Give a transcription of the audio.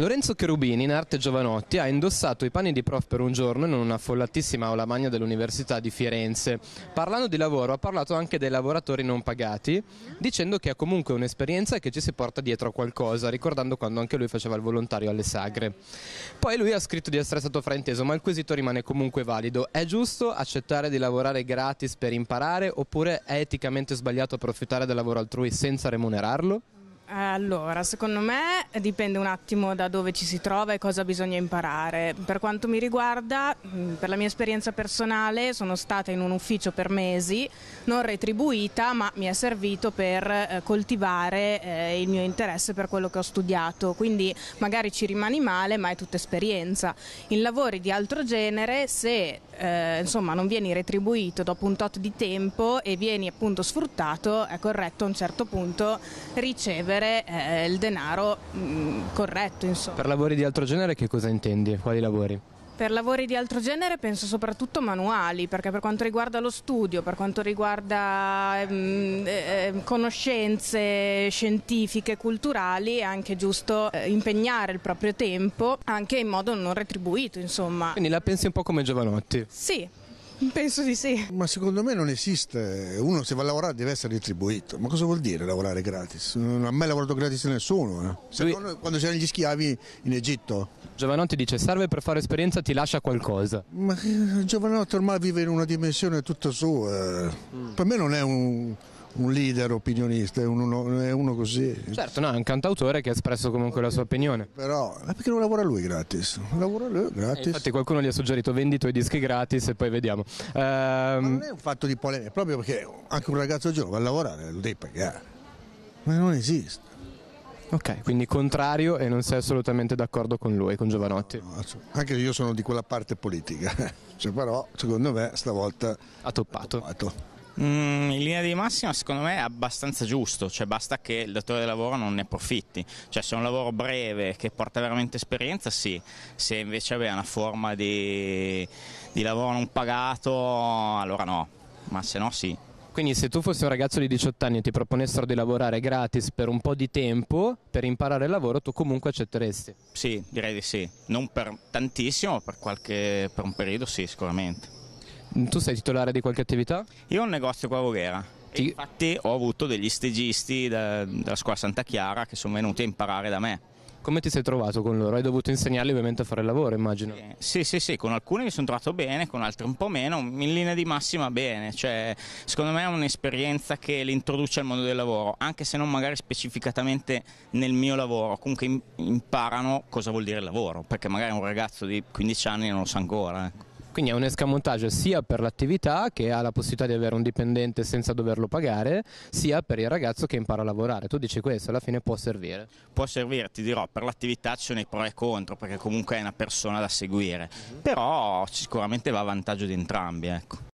Lorenzo Cherubini, in arte Giovanotti, ha indossato i panni di prof per un giorno in una affollatissima aula magna dell'Università di Firenze. Parlando di lavoro ha parlato anche dei lavoratori non pagati, dicendo che è comunque un'esperienza e che ci si porta dietro a qualcosa, ricordando quando anche lui faceva il volontario alle sagre. Poi lui ha scritto di essere stato frainteso, ma il quesito rimane comunque valido. È giusto accettare di lavorare gratis per imparare oppure è eticamente sbagliato approfittare del lavoro altrui senza remunerarlo? Allora, secondo me dipende un attimo da dove ci si trova e cosa bisogna imparare. Per quanto mi riguarda, mm, per la mia esperienza personale, sono stata in un ufficio per mesi, non retribuita, ma mi è servito per eh, coltivare eh, il mio interesse per quello che ho studiato. Quindi magari ci rimani male, ma è tutta esperienza. In lavori di altro genere, se eh, insomma, non vieni retribuito dopo un tot di tempo e vieni appunto sfruttato, è corretto a un certo punto ricevere ricevere eh, eh, il denaro mh, mm, corretto. Insomma. Per lavori di altro genere che cosa intendi? Quali lavori? Per lavori di altro genere penso soprattutto manuali, perché per quanto riguarda lo studio, per quanto riguarda ehm, eh, eh conoscenze scientifiche, culturali, è anche giusto eh, impegnare il proprio tempo anche in modo non retribuito, insomma. Quindi la pensi un po' come Giovanotti? Sì, Penso di sì. Ma secondo me non esiste, uno se va a lavorare deve essere retribuito, ma cosa vuol dire lavorare gratis? Non ha mai lavorato gratis nessuno, eh. Se Lui... quando c'erano gli schiavi in Egitto. Giovanotti dice serve per fare esperienza, ti lascia qualcosa. Ma eh, Giovanotti ormai vive in una dimensione tutta sua, eh. mm. per me non è un un leader opinionista, è uno, è uno così. Certo, no, è un cantautore che ha espresso comunque la sua opinione. Però, perché non lavora lui gratis? Lavora lui gratis. Eh, infatti qualcuno gli ha suggerito vendi i tuoi dischi gratis e poi vediamo. Ehm... Ma non è un fatto di polemica, proprio perché anche un ragazzo giovane va a lavorare, lo devi pagare. Ma non esiste. Ok, quindi contrario e non sei assolutamente d'accordo con lui, con Giovanotti. No, anche io sono di quella parte politica, cioè, però secondo me stavolta ha toppato. Ha toppato. Mm, in linea di massima secondo me è abbastanza giusto, cioè basta che il datore di lavoro non ne approfitti, cioè se è un lavoro breve che porta veramente esperienza sì, se invece è una forma di, di lavoro non pagato allora no, ma se no sì. Quindi se tu fossi un ragazzo di 18 anni e ti proponessero di lavorare gratis per un po' di tempo per imparare il lavoro, tu comunque accetteresti? Sì, direi di sì. Non per tantissimo, per, qualche, per un periodo sì, sicuramente. Mm, tu sei titolare di qualche attività? Io ho un negozio qua a Voghera. Ti... Infatti ho avuto degli stagisti da, dalla scuola Santa Chiara che sono venuti a imparare da me. Come ti sei trovato con loro? Hai dovuto insegnarli ovviamente a fare il lavoro, immagino. Eh, sì, sì, sì, con alcuni mi sono trovato bene, con altri un po' meno, in linea di massima bene. Cioè, secondo me è un'esperienza che li introduce al mondo del lavoro, anche se non magari specificatamente nel mio lavoro, comunque imparano cosa vuol dire il lavoro, perché magari un ragazzo di 15 anni non lo sa ancora. Ecco. Quindi è un escamontaggio sia per l'attività che ha la possibilità di avere un dipendente senza doverlo pagare, sia per il ragazzo che impara a lavorare. Tu dici questo, alla fine può servire. Può servire, ti dirò, per l'attività ci sono i pro e i contro, perché comunque è una persona da seguire, mhm. però sicuramente va a vantaggio di entrambi. Ecco.